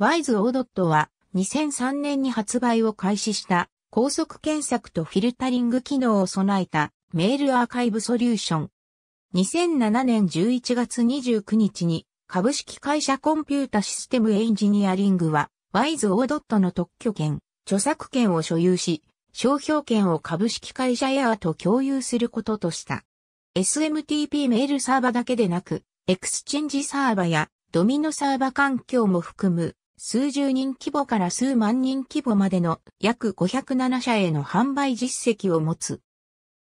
ワイズ・オードットは2003年に発売を開始した高速検索とフィルタリング機能を備えたメールアーカイブソリューション。2007年11月29日に株式会社コンピュータシステムエンジニアリングはワイズ・オードットの特許権、著作権を所有し、商標権を株式会社エアーと共有することとした。SMTP メールサーバだけでなく、エクスチェンジサーバやドミノサーバ環境も含む数十人規模から数万人規模までの約507社への販売実績を持つ。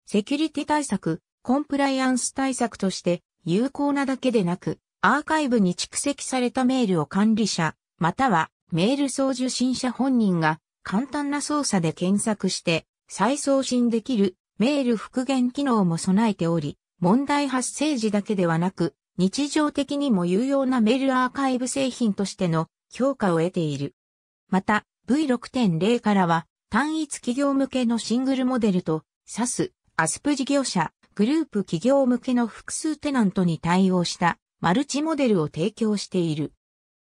セキュリティ対策、コンプライアンス対策として有効なだけでなく、アーカイブに蓄積されたメールを管理者、またはメール送受信者本人が簡単な操作で検索して再送信できるメール復元機能も備えており、問題発生時だけではなく、日常的にも有用なメールアーカイブ製品としての評価を得ている。また、V6.0 からは、単一企業向けのシングルモデルと、SAS、アスプ事業者、グループ企業向けの複数テナントに対応したマルチモデルを提供している。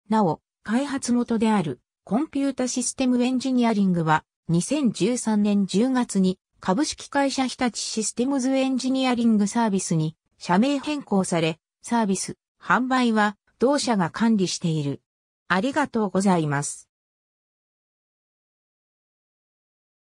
なお、開発元であるコンピュータシステムエンジニアリングは2013年10月に株式会社日立システムズエンジニアリングサービスに社名変更され、サービス、販売は同社が管理している。ありがとうございます。